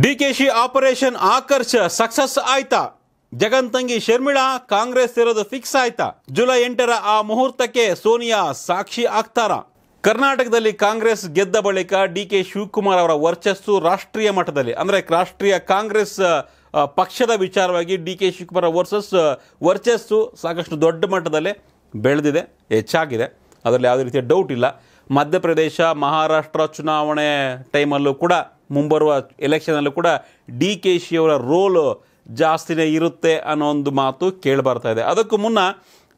D K Shi operation Akarsh success ಆಯ್ತಾ ಜಗನ್ ತಂಗಿ ಶರ್ಮಿಳಾ ಕಾಂಗ್ರೆಸ್ ಇರೋದು ಫಿಕ್ಸ್ ಆಯ್ತಾ ಜುಲೈ ಎಂಟರ ಆ ಮುಹೂರ್ತಕ್ಕೆ ಸೋನಿಯಾ ಸಾಕ್ಷಿ ಆಗ್ತಾರ ಕರ್ನಾಟಕದಲ್ಲಿ ಕಾಂಗ್ರೆಸ್ ಗೆದ್ದ ಬಳಿಕ ಡಿ ಕೆ ಶಿವಕುಮಾರ್ ಅವರ ವರ್ಚಸ್ಸು ರಾಷ್ಟ್ರೀಯ ಮಟ್ಟದಲ್ಲಿ ಅಂದರೆ ರಾಷ್ಟ್ರೀಯ ಕಾಂಗ್ರೆಸ್ ಪಕ್ಷದ ವಿಚಾರವಾಗಿ ಡಿ ಕೆ ಶಿವಕುಮಾರ್ ವರ್ಸಸ್ ವರ್ಚಸ್ಸು ಸಾಕಷ್ಟು ದೊಡ್ಡ ಮಟ್ಟದಲ್ಲಿ ಬೆಳೆದಿದೆ ಹೆಚ್ಚಾಗಿದೆ ಅದರಲ್ಲಿ ಯಾವುದೇ ರೀತಿಯ ಡೌಟ್ ಇಲ್ಲ ಮಧ್ಯಪ್ರದೇಶ ಮಹಾರಾಷ್ಟ್ರ ಚುನಾವಣೆ ಟೈಮಲ್ಲೂ ಕೂಡ ಮುಂಬರುವ ಎಲೆಕ್ಷನಲ್ಲೂ ಕೂಡ ಡಿ ಕೆ ಶಿಯವರ ರೋಲು ಜಾಸ್ತಿನೇ ಇರುತ್ತೆ ಅನ್ನೋ ಒಂದು ಮಾತು ಕೇಳಿಬರ್ತಾ ಇದೆ ಅದಕ್ಕೂ ಮುನ್ನ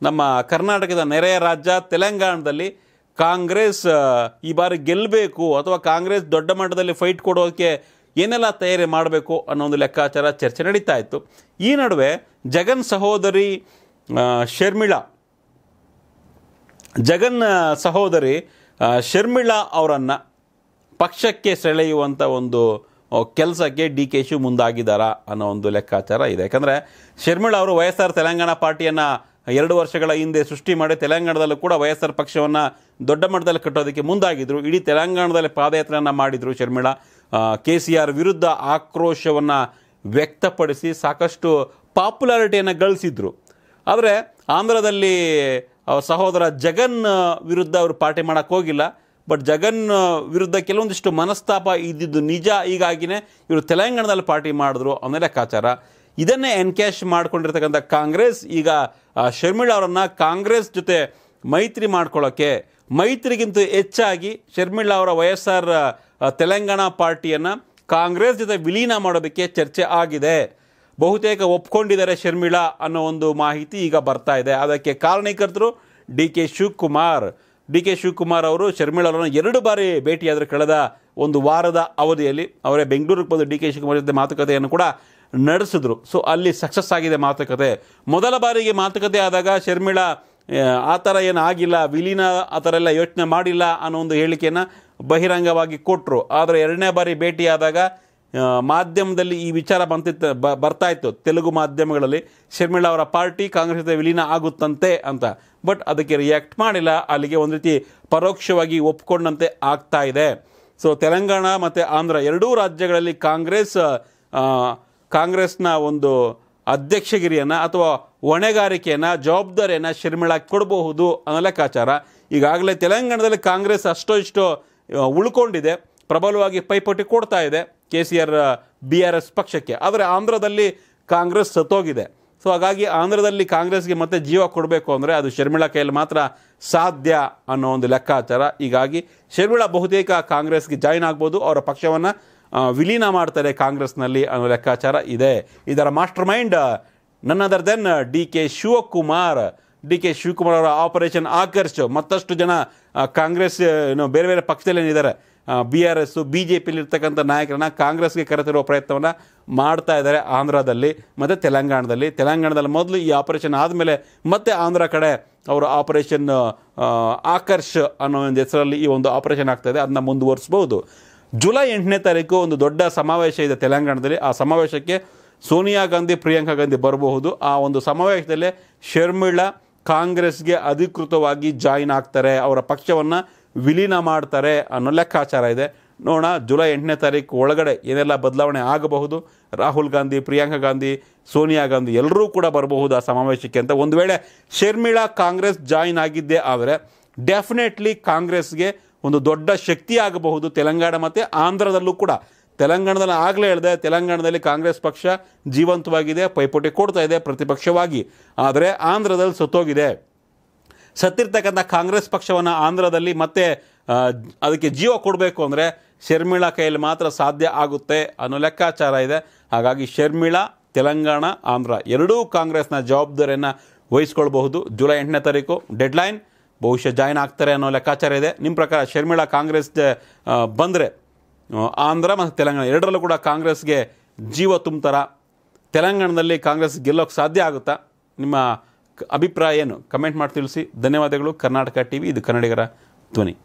ನಮ್ಮ ಕರ್ನಾಟಕದ ನೆರೆಯ ರಾಜ್ಯ ತೆಲಂಗಾಣದಲ್ಲಿ ಕಾಂಗ್ರೆಸ್ ಈ ಬಾರಿ ಗೆಲ್ಲಬೇಕು ಅಥವಾ ಕಾಂಗ್ರೆಸ್ ದೊಡ್ಡ ಮಟ್ಟದಲ್ಲಿ ಫೈಟ್ ಕೊಡೋಕ್ಕೆ ಏನೆಲ್ಲ ತಯಾರಿ ಮಾಡಬೇಕು ಅನ್ನೋ ಒಂದು ಲೆಕ್ಕಾಚಾರ ಚರ್ಚೆ ನಡೀತಾ ಇತ್ತು ಈ ನಡುವೆ ಜಗನ್ ಸಹೋದರಿ ಶರ್ಮಿಳಾ ಜಗನ್ ಸಹೋದರಿ ಶರ್ಮಿಳಾ ಅವರನ್ನು ಪಕ್ಷಕ್ಕೆ ಸೆಳೆಯುವಂಥ ಒಂದು ಕೆಲಸಕ್ಕೆ ಡಿ ಕೆ ಶಿವ ಮುಂದಾಗಿದ್ದಾರಾ ಅನ್ನೋ ಒಂದು ಲೆಕ್ಕಾಚಾರ ಇದೆ ಯಾಕಂದರೆ ಶರ್ಮಿಳ ಅವರು ವೈ ಎಸ್ ಆರ್ ತೆಲಂಗಾಣ ಪಾರ್ಟಿಯನ್ನು ಎರಡು ವರ್ಷಗಳ ಹಿಂದೆ ಸೃಷ್ಟಿ ಮಾಡಿ ತೆಲಂಗಾಣದಲ್ಲೂ ಕೂಡ ವೈ ಎಸ್ ಆರ್ ಪಕ್ಷವನ್ನು ದೊಡ್ಡ ಮಟ್ಟದಲ್ಲಿ ಕಟ್ಟೋದಕ್ಕೆ ಮುಂದಾಗಿದ್ದರು ಇಡೀ ತೆಲಂಗಾಣದಲ್ಲಿ ಪಾದಯಾತ್ರೆಯನ್ನು ಮಾಡಿದರು ಶರ್ಮಿಳ ಕೆ ಸಿ ಆರ್ ವಿರುದ್ಧ ಆಕ್ರೋಶವನ್ನು ವ್ಯಕ್ತಪಡಿಸಿ ಸಾಕಷ್ಟು ಪಾಪ್ಯುಲಾರಿಟಿಯನ್ನು ಗಳಿಸಿದ್ರು ಆದರೆ ಆಂಧ್ರದಲ್ಲಿ ಸಹೋದರ ಜಗನ್ ವಿರುದ್ಧ ಅವರು ಪಾರ್ಟಿ ಮಾಡೋಕ್ಕೋಗಿಲ್ಲ ಬಟ್ ಜಗನ್ ವಿರುದ್ಧ ಕೆಲವೊಂದಿಷ್ಟು ಮನಸ್ತಾಪ ಇದ್ದಿದ್ದು ನಿಜ ಈಗಾಗಿಯೇ ಇವರು ತೆಲಂಗಾಣದಲ್ಲಿ ಪಾರ್ಟಿ ಮಾಡಿದ್ರು ಅನ್ನೋ ಲೆಕ್ಕಾಚಾರ ಇದನ್ನೇ ಎನ್ಕ್ಯಾಶ್ ಮಾಡ್ಕೊಂಡಿರ್ತಕ್ಕಂಥ ಕಾಂಗ್ರೆಸ್ ಈಗ ಶರ್ಮಿಳಾ ಅವರನ್ನು ಕಾಂಗ್ರೆಸ್ ಜೊತೆ ಮೈತ್ರಿ ಮಾಡ್ಕೊಳ್ಳೋಕ್ಕೆ ಮೈತ್ರಿಗಿಂತ ಹೆಚ್ಚಾಗಿ ಶರ್ಮಿಳಾ ಅವರ ವೈಎಸ್ಆರ್ ತೆಲಂಗಾಣ ಪಾರ್ಟಿಯನ್ನು ಕಾಂಗ್ರೆಸ್ ಜೊತೆ ವಿಲೀನ ಮಾಡೋದಕ್ಕೆ ಚರ್ಚೆ ಆಗಿದೆ ಬಹುತೇಕ ಒಪ್ಕೊಂಡಿದ್ದಾರೆ ಶರ್ಮಿಳಾ ಅನ್ನೋ ಒಂದು ಮಾಹಿತಿ ಈಗ ಬರ್ತಾ ಇದೆ ಅದಕ್ಕೆ ಕಾರಣೀಕರ್ತರು D K Shivakumar D K Shivakumar ಅವರು ಅವರನ್ನು ಎರಡು ಬಾರಿ ಭೇಟಿಯಾದರು ಕಳೆದ ಒಂದು ವಾರದ ಅವಧಿಯಲ್ಲಿ ಅವರೇ ಬೆಂಗಳೂರಿಗೆ ಬಂದು ಡಿ ಕೆ ಶಿವಕುಮಾರ್ ಜೊತೆ ಮಾತುಕತೆಯನ್ನು ಕೂಡ ನಡೆಸಿದ್ರು ಸೊ ಅಲ್ಲಿ ಸಕ್ಸಸ್ ಆಗಿದೆ ಮಾತುಕತೆ ಮೊದಲ ಬಾರಿಗೆ ಮಾತುಕತೆ ಆದಾಗ ಶರ್ಮಿಳಾ ಆ ಥರ ಏನು ಆಗಿಲ್ಲ ವಿಲೀನ ಆ ಥರ ಎಲ್ಲ ಯೋಚನೆ ಮಾಡಿಲ್ಲ ಅನ್ನೋ ಒಂದು ಹೇಳಿಕೆಯನ್ನು ಬಹಿರಂಗವಾಗಿ ಕೊಟ್ಟರು ಆದರೆ ಎರಡನೇ ಬಾರಿ ಭೇಟಿಯಾದಾಗ ಮಾಧ್ಯಮದಲ್ಲಿ ಈ ವಿಚಾರ ಬಂತಿತ್ತು ಬರ್ತಾ ಇತ್ತು ತೆಲುಗು ಮಾಧ್ಯಮಗಳಲ್ಲಿ ಶರ್ಮಿಳಾ ಅವರ ಪಾರ್ಟಿ ಕಾಂಗ್ರೆಸ್ ಜೊತೆ ವಿಲೀನ ಆಗುತ್ತಂತೆ ಅಂತ ಬಟ್ ಅದಕ್ಕೆ ರಿಯಾಕ್ಟ್ ಮಾಡಿಲ್ಲ ಅಲ್ಲಿಗೆ ಒಂದು ರೀತಿ ಪರೋಕ್ಷವಾಗಿ ಒಪ್ಕೊಂಡಂತೆ ಆಗ್ತಾ ಇದೆ ಸೊ ತೆಲಂಗಾಣ ಮತ್ತು ಆಂಧ್ರ ಎರಡೂ ರಾಜ್ಯಗಳಲ್ಲಿ ಕಾಂಗ್ರೆಸ್ ಕಾಂಗ್ರೆಸ್ನ ಒಂದು ಅಧ್ಯಕ್ಷಗಿರಿಯನ್ನು ಅಥವಾ ಹೊಣೆಗಾರಿಕೆಯನ್ನು ಜವಾಬ್ದಾರಿಯನ್ನು ಶರ್ಮಿಳಾ ಕೊಡಬಹುದು ಅನ್ನೋ ಲೆಕ್ಕಾಚಾರ ಈಗಾಗಲೇ ತೆಲಂಗಾಣದಲ್ಲಿ ಕಾಂಗ್ರೆಸ್ ಅಷ್ಟೋ ಇಷ್ಟೋ ಉಳ್ಕೊಂಡಿದೆ ಪ್ರಬಲವಾಗಿ ಪೈಪೋಟಿ ಕೊಡ್ತಾ ಇದೆ K C R B R S ಪಕ್ಷಕ್ಕೆ ಆದರೆ ಆಂಧ್ರದಲ್ಲಿ ಕಾಂಗ್ರೆಸ್ ಸತ್ತೋಗಿದೆ ಸೊ ಹಾಗಾಗಿ ಆಂಧ್ರದಲ್ಲಿ ಕಾಂಗ್ರೆಸ್ಗೆ ಮತ್ತೆ ಜೀವ ಕೊಡಬೇಕು ಅಂದರೆ ಅದು ಶರ್ಮಿಳಾ ಕೈಯಲ್ಲಿ ಮಾತ್ರ ಸಾಧ್ಯ ಅನ್ನೋ ಒಂದು ಲೆಕ್ಕಾಚಾರ ಹೀಗಾಗಿ ಶರ್ಮಿಳಾ ಬಹುತೇಕ ಕಾಂಗ್ರೆಸ್ಗೆ ಜಾಯಿನ್ ಆಗ್ಬೋದು ಅವರ ಪಕ್ಷವನ್ನು ವಿಲೀನ ಮಾಡ್ತಾರೆ ಕಾಂಗ್ರೆಸ್ನಲ್ಲಿ ಅನ್ನೋ ಲೆಕ್ಕಾಚಾರ ಇದೆ ಇದರ ಮಾಸ್ಟರ್ ಮೈಂಡ್ ನನ್ನದರ್ then D K Shivakumar D K Shivakumar ಅವರ ಆಪರೇಷನ್ ಆಕರ್ಷ್ ಮತ್ತಷ್ಟು ಜನ ಕಾಂಗ್ರೆಸ್ ಬೇರೆ ಬೇರೆ ಪಕ್ಷದಲ್ಲೇನಿದ್ದಾರೆ B R S B J ಪಿಲಿರ್ತಕ್ಕಂಥ ನಾಯಕರನ್ನು ಕಾಂಗ್ರೆಸ್ಗೆ ಕರೆತಿರುವ ಪ್ರಯತ್ನವನ್ನು ಮಾಡ್ತಾ ಇದ್ದಾರೆ ಆಂಧ್ರದಲ್ಲಿ ಮತ್ತು ತೆಲಂಗಾಣದಲ್ಲಿ ತೆಲಂಗಾಣದಲ್ಲಿ ಮೊದಲು ಈ ಆಪರೇಷನ್ ಆದಮೇಲೆ ಮತ್ತೆ ಆಂಧ್ರ ಕಡೆ ಅವರು ಆಪರೇಷನ್ ಆಕರ್ಷ್ ಅನ್ನೋ ಒಂದು ಹೆಸರಲ್ಲಿ ಈ ಒಂದು ಆಪರೇಷನ್ ಆಗ್ತಾಯಿದೆ ಅದನ್ನ ಮುಂದುವರಿಸ್ಬೋದು ಜುಲೈ ಎಂಟನೇ ತಾರೀಕು ಒಂದು ದೊಡ್ಡ ಸಮಾವೇಶ ಇದೆ ತೆಲಂಗಾಣದಲ್ಲಿ ಆ ಸಮಾವೇಶಕ್ಕೆ ಸೋನಿಯಾ ಗಾಂಧಿ ಪ್ರಿಯಾಂಕಾ ಗಾಂಧಿ ಬರಬಹುದು ಆ ಒಂದು ಸಮಾವೇಶದಲ್ಲೇ ಶರ್ಮಿಳಾ ಕಾಂಗ್ರೆಸ್ಗೆ ಅಧಿಕೃತವಾಗಿ ಜಾಯಿನ್ ಆಗ್ತಾರೆ ಅವರ ಪಕ್ಷವನ್ನು ವಿಲೀನ ಮಾಡ್ತಾರೆ ಅನ್ನೋ ಲೆಕ್ಕಾಚಾರ ಇದೆ ನೋಡೋಣ ಜುಲೈ ಎಂಟನೇ ತಾರೀಕು ಒಳಗಡೆ ಏನೆಲ್ಲ ಬದಲಾವಣೆ ಆಗಬಹುದು ರಾಹುಲ್ ಗಾಂಧಿ ಪ್ರಿಯಾಂಕಾ ಗಾಂಧಿ ಸೋನಿಯಾ ಗಾಂಧಿ ಎಲ್ಲರೂ ಕೂಡ ಬರಬಹುದು ಆ ಸಮಾವೇಶಕ್ಕೆ ಅಂತ ಒಂದು ವೇಳೆ ಶರ್ಮಿಳಾ ಕಾಂಗ್ರೆಸ್ ಜಾಯಿನ್ ಆಗಿದ್ದೇ ಆದರೆ ಡೆಫಿನೆಟ್ಲಿ ಕಾಂಗ್ರೆಸ್ಗೆ ಒಂದು ದೊಡ್ಡ ಶಕ್ತಿ ಆಗಬಹುದು ತೆಲಂಗಾಣ ಮತ್ತು ಆಂಧ್ರದಲ್ಲೂ ಕೂಡ ತೆಲಂಗಾಣದಲ್ಲಿ ಆಗಲೇ ಹೇಳಿದೆ ತೆಲಂಗಾಣದಲ್ಲಿ ಕಾಂಗ್ರೆಸ್ ಪಕ್ಷ ಜೀವಂತವಾಗಿದೆ ಪೈಪೋಟಿ ಕೊಡ್ತಾ ಇದೆ ಪ್ರತಿಪಕ್ಷವಾಗಿ ಆದರೆ ಆಂಧ್ರದಲ್ಲಿ ಸತ್ತೋಗಿದೆ ಸತ್ತಿರ್ತಕ್ಕಂಥ ಕಾಂಗ್ರೆಸ್ ಪಕ್ಷವನ್ನು ಆಂಧ್ರದಲ್ಲಿ ಮತ್ತೆ ಅದಕ್ಕೆ ಜೀವ ಕೊಡಬೇಕು ಅಂದರೆ ಶರ್ಮಿಳಾ ಕೈಯಲ್ಲಿ ಮಾತ್ರ ಸಾಧ್ಯ ಆಗುತ್ತೆ ಅನ್ನೋ ಲೆಕ್ಕಾಚಾರ ಇದೆ ಹಾಗಾಗಿ ಶರ್ಮಿಳಾ ತೆಲಂಗಾಣ ಆಂಧ್ರ ಎರಡೂ ಕಾಂಗ್ರೆಸ್ನ ಜವಾಬ್ದಾರಿಯನ್ನು ವಹಿಸ್ಕೊಳ್ಬಹುದು ಜುಲೈ ಎಂಟನೇ ತಾರೀಕು ಡೆಡ್ಲೈನ್ ಬಹುಶಃ ಜಾಯ್ನ್ ಆಗ್ತಾರೆ ಅನ್ನೋ ಲೆಕ್ಕಾಚಾರ ಇದೆ ನಿಮ್ಮ ಪ್ರಕಾರ ಶರ್ಮಿಳಾ ಕಾಂಗ್ರೆಸ್ ಬಂದರೆ ಆಂಧ್ರ ಮತ್ತು ತೆಲಂಗಾಣ ಎರಡರಲ್ಲೂ ಕೂಡ ಕಾಂಗ್ರೆಸ್ಗೆ ಜೀವ ತುಂಬ್ತಾರ ತೆಲಂಗಾಣದಲ್ಲಿ ಕಾಂಗ್ರೆಸ್ ಗೆಲ್ಲೋಕ್ಕೆ ಸಾಧ್ಯ ಆಗುತ್ತಾ ನಿಮ್ಮ ಅಭಿಪ್ರಾಯ ಏನು ಕಮೆಂಟ್ ಮಾಡಿ ತಿಳಿಸಿ ಧನ್ಯವಾದಗಳು ಕರ್ನಾಟಕ ಟಿ ಇದು ಕನ್ನಡಿಗರ ಧ್ವನಿ